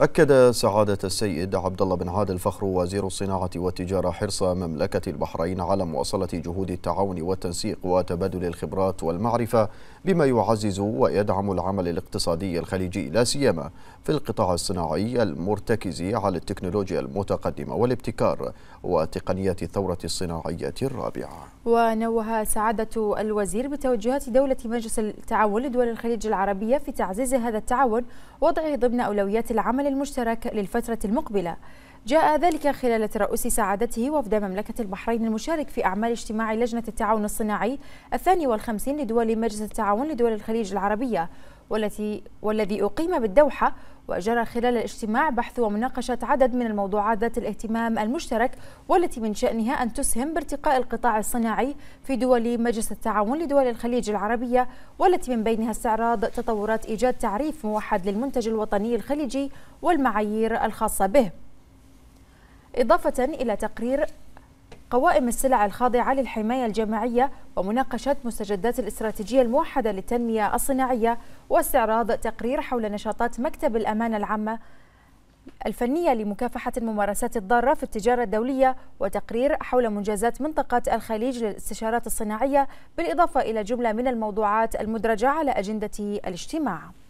أكد سعادة السيد عبد الله بن عادل فخر وزير الصناعة والتجارة حرص مملكة البحرين على مواصلة جهود التعاون والتنسيق وتبادل الخبرات والمعرفة بما يعزز ويدعم العمل الاقتصادي الخليجي لا سيما في القطاع الصناعي المرتكز على التكنولوجيا المتقدمة والابتكار وتقنيات الثورة الصناعية الرابعة. ونوه سعادة الوزير بتوجيهات دولة مجلس التعاون لدول الخليج العربية في تعزيز هذا التعاون وضعه ضمن أولويات العمل العمل المشترك للفترة المقبلة جاء ذلك خلال ترأس سعادته وفد مملكة البحرين المشارك في أعمال اجتماع لجنة التعاون الصناعي الثاني والخمسين لدول مجلس التعاون لدول الخليج العربية والتي والذي أقيم بالدوحة وجرى خلال الاجتماع بحث ومناقشة عدد من الموضوعات ذات الاهتمام المشترك والتي من شأنها أن تسهم بارتقاء القطاع الصناعي في دول مجلس التعاون لدول الخليج العربية والتي من بينها استعراض تطورات إيجاد تعريف موحد للمنتج الوطني الخليجي والمعايير الخاصة به إضافة إلى تقرير قوائم السلع الخاضعة للحماية الجماعية ومناقشة مستجدات الاستراتيجية الموحدة للتنمية الصناعية واستعراض تقرير حول نشاطات مكتب الأمانة العامة الفنية لمكافحة الممارسات الضارة في التجارة الدولية وتقرير حول منجزات منطقة الخليج للاستشارات الصناعية بالإضافة إلى جملة من الموضوعات المدرجة على أجندة الاجتماع